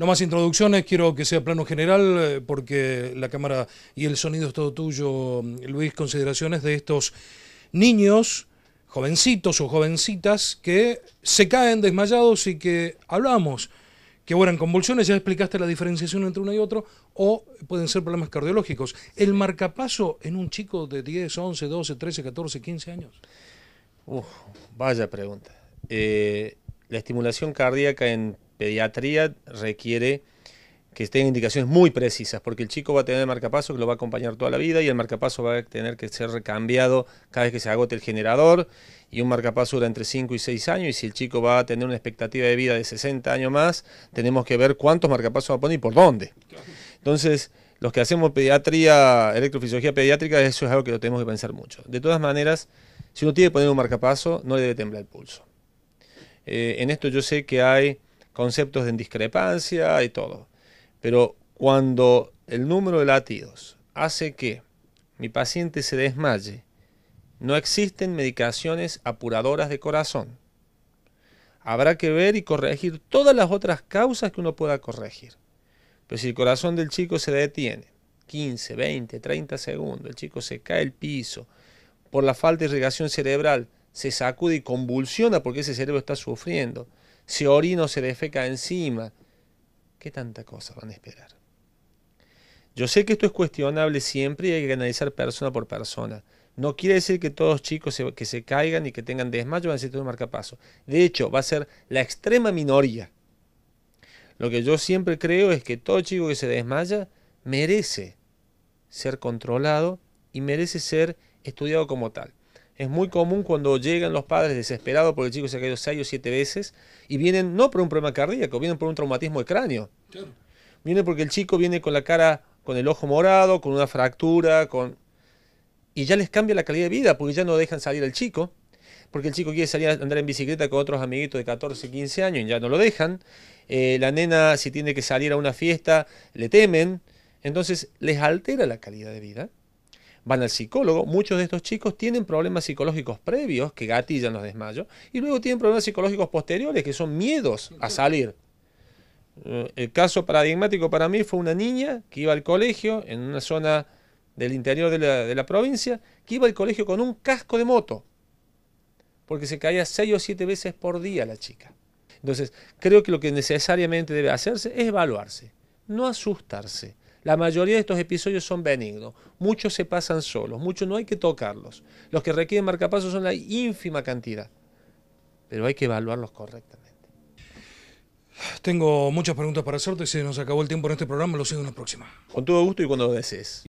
No más introducciones, quiero que sea plano general, eh, porque la cámara y el sonido es todo tuyo, Luis, consideraciones de estos niños, jovencitos o jovencitas, que se caen desmayados y que hablamos que vuelan convulsiones, ya explicaste la diferenciación entre uno y otro, o pueden ser problemas cardiológicos. ¿El marcapaso en un chico de 10, 11, 12, 13, 14, 15 años? vaya pregunta. Eh, la estimulación cardíaca en pediatría requiere que estén indicaciones muy precisas, porque el chico va a tener el marcapaso que lo va a acompañar toda la vida y el marcapaso va a tener que ser recambiado cada vez que se agote el generador y un marcapaso dura entre 5 y 6 años y si el chico va a tener una expectativa de vida de 60 años más, tenemos que ver cuántos marcapasos va a poner y por dónde. Entonces, los que hacemos pediatría, electrofisiología pediátrica, eso es algo que lo tenemos que pensar mucho. De todas maneras, si uno tiene que poner un marcapaso, no le debe temblar el pulso. Eh, en esto yo sé que hay conceptos de discrepancia y todo. Pero cuando el número de latidos hace que mi paciente se desmaye, no existen medicaciones apuradoras de corazón. Habrá que ver y corregir todas las otras causas que uno pueda corregir. Pero si el corazón del chico se detiene 15, 20, 30 segundos, el chico se cae el piso, por la falta de irrigación cerebral, se sacude y convulsiona porque ese cerebro está sufriendo. Si orina o se defeca encima. ¿Qué tanta cosa van a esperar? Yo sé que esto es cuestionable siempre y hay que analizar persona por persona. No quiere decir que todos chicos que se caigan y que tengan desmayo van a ser un marcapaso. De hecho, va a ser la extrema minoría. Lo que yo siempre creo es que todo chico que se desmaya merece ser controlado y merece ser estudiado como tal. Es muy común cuando llegan los padres desesperados porque el chico se ha caído seis o siete veces y vienen no por un problema cardíaco, vienen por un traumatismo de cráneo. Vienen porque el chico viene con la cara, con el ojo morado, con una fractura, con... Y ya les cambia la calidad de vida porque ya no dejan salir al chico porque el chico quiere salir a andar en bicicleta con otros amiguitos de 14, 15 años y ya no lo dejan. Eh, la nena, si tiene que salir a una fiesta, le temen. Entonces, les altera la calidad de vida van al psicólogo. Muchos de estos chicos tienen problemas psicológicos previos que gatillan los desmayos y luego tienen problemas psicológicos posteriores que son miedos a salir. Eh, el caso paradigmático para mí fue una niña que iba al colegio en una zona del interior de la, de la provincia, que iba al colegio con un casco de moto, porque se caía seis o siete veces por día la chica. Entonces, creo que lo que necesariamente debe hacerse es evaluarse, no asustarse. La mayoría de estos episodios son benignos, muchos se pasan solos, muchos no hay que tocarlos. Los que requieren marcapasos son la ínfima cantidad, pero hay que evaluarlos correctamente. Tengo muchas preguntas para hacerte, se nos acabó el tiempo en este programa, lo sigo en la próxima. Con todo gusto y cuando lo desees.